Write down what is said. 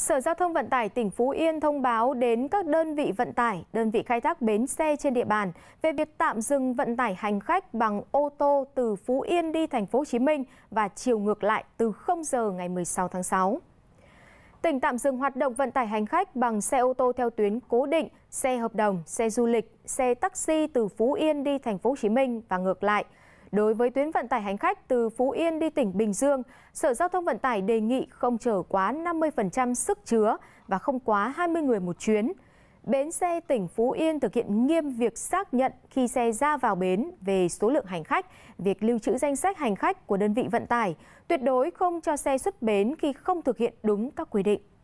Sở Giao thông Vận tải tỉnh Phú Yên thông báo đến các đơn vị vận tải, đơn vị khai thác bến xe trên địa bàn về việc tạm dừng vận tải hành khách bằng ô tô từ Phú Yên đi thành phố Hồ Chí Minh và chiều ngược lại từ 0 giờ ngày 16 tháng 6. Tỉnh tạm dừng hoạt động vận tải hành khách bằng xe ô tô theo tuyến cố định, xe hợp đồng, xe du lịch, xe taxi từ Phú Yên đi thành phố Hồ Chí Minh và ngược lại – Đối với tuyến vận tải hành khách từ Phú Yên đi tỉnh Bình Dương, Sở Giao thông Vận tải đề nghị không chở quá 50% sức chứa và không quá 20 người một chuyến. Bến xe tỉnh Phú Yên thực hiện nghiêm việc xác nhận khi xe ra vào bến về số lượng hành khách, việc lưu trữ danh sách hành khách của đơn vị vận tải, tuyệt đối không cho xe xuất bến khi không thực hiện đúng các quy định.